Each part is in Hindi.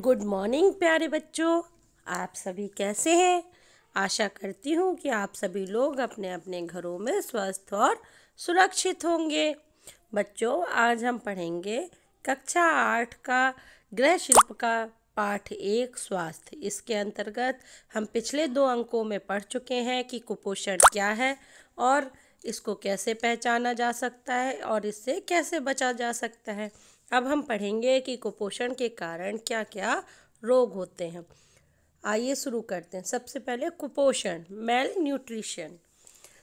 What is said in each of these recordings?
गुड मॉर्निंग प्यारे बच्चों आप सभी कैसे हैं आशा करती हूँ कि आप सभी लोग अपने अपने घरों में स्वस्थ और सुरक्षित होंगे बच्चों आज हम पढ़ेंगे कक्षा आठ का गृह शिल्प का पाठ एक स्वास्थ्य इसके अंतर्गत हम पिछले दो अंकों में पढ़ चुके हैं कि कुपोषण क्या है और इसको कैसे पहचाना जा सकता है और इससे कैसे बचा जा सकता है अब हम पढ़ेंगे कि कुपोषण के कारण क्या क्या रोग होते हैं आइए शुरू करते हैं सबसे पहले कुपोषण मेल न्यूट्रिशन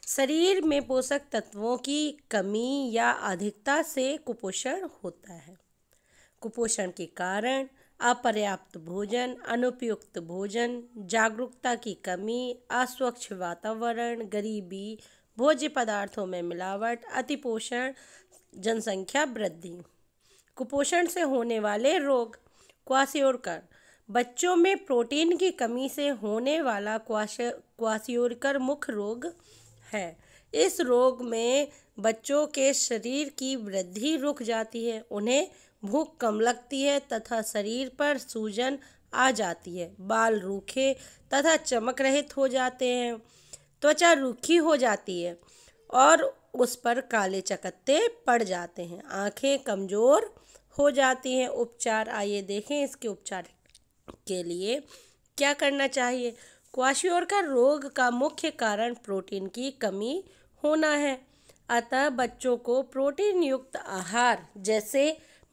शरीर में पोषक तत्वों की कमी या अधिकता से कुपोषण होता है कुपोषण के कारण अपर्याप्त भोजन अनुपयुक्त भोजन जागरूकता की कमी अस्वच्छ वातावरण गरीबी भोज्य पदार्थों में मिलावट अतिपोषण जनसंख्या वृद्धि कुपोषण से होने वाले रोग क्वासियोरकर बच्चों में प्रोटीन की कमी से होने वाला क्वासियोरकर मुख्य रोग है इस रोग में बच्चों के शरीर की वृद्धि रुक जाती है उन्हें भूख कम लगती है तथा शरीर पर सूजन आ जाती है बाल रूखे तथा चमक रहित हो जाते हैं त्वचा रूखी हो जाती है और उस पर काले चकत्ते पड़ जाते हैं आंखें कमज़ोर हो जाती हैं उपचार आइए देखें इसके उपचार के लिए क्या करना चाहिए क्वाशियोर का रोग का मुख्य कारण प्रोटीन की कमी होना है अतः बच्चों को प्रोटीन युक्त आहार जैसे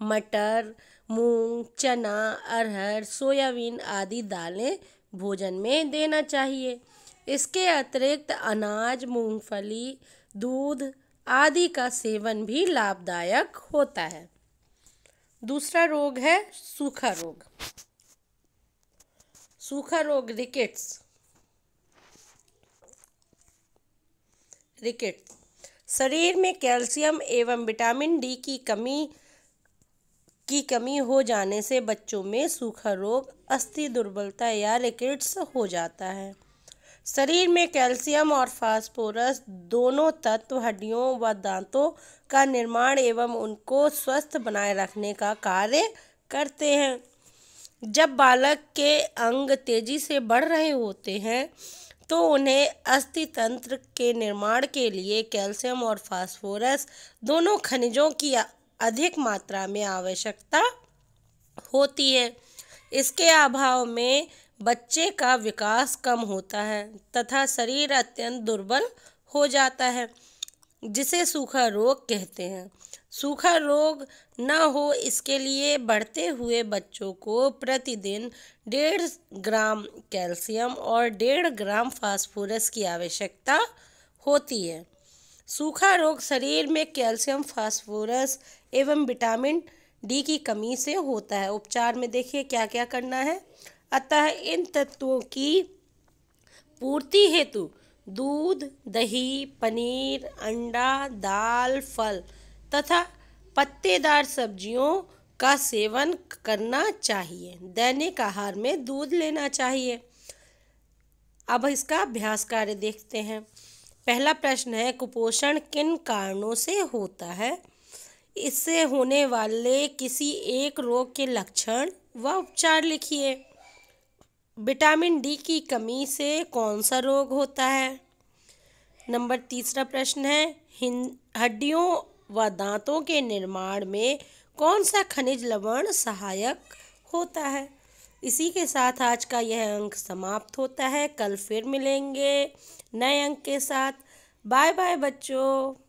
मटर मूंग चना अरहर सोयाबीन आदि दालें भोजन में देना चाहिए इसके अतिरिक्त अनाज मूंगफली दूध आदि का सेवन भी लाभदायक होता है दूसरा रोग है सूखा रोग सूखा रोग रिकेट्स रिकेट्स शरीर में कैल्शियम एवं विटामिन डी की कमी की कमी हो जाने से बच्चों में सूखा रोग अस्थि दुर्बलता या रिकेट्स हो जाता है शरीर में कैल्शियम और फास्फोरस दोनों तत्व हड्डियों व दांतों का निर्माण एवं उनको स्वस्थ बनाए रखने का कार्य करते हैं जब बालक के अंग तेजी से बढ़ रहे होते हैं तो उन्हें अस्थि तंत्र के निर्माण के लिए कैल्शियम और फास्फोरस दोनों खनिजों की अधिक मात्रा में आवश्यकता होती है इसके अभाव में बच्चे का विकास कम होता है तथा शरीर अत्यंत दुर्बल हो जाता है जिसे सूखा रोग कहते हैं सूखा रोग न हो इसके लिए बढ़ते हुए बच्चों को प्रतिदिन डेढ़ ग्राम कैल्शियम और डेढ़ ग्राम फास्फोरस की आवश्यकता होती है सूखा रोग शरीर में कैल्शियम फास्फोरस एवं विटामिन डी की कमी से होता है उपचार में देखिए क्या क्या करना है अतः इन तत्वों की पूर्ति हेतु दूध दही पनीर अंडा दाल फल तथा पत्तेदार सब्जियों का सेवन करना चाहिए दैनिक आहार में दूध लेना चाहिए अब इसका अभ्यास कार्य देखते हैं पहला प्रश्न है कुपोषण किन कारणों से होता है इससे होने वाले किसी एक रोग के लक्षण व उपचार लिखिए विटामिन डी की कमी से कौन सा रोग होता है नंबर तीसरा प्रश्न है हड्डियों व दांतों के निर्माण में कौन सा खनिज लवण सहायक होता है इसी के साथ आज का यह अंक समाप्त होता है कल फिर मिलेंगे नए अंक के साथ बाय बाय बच्चों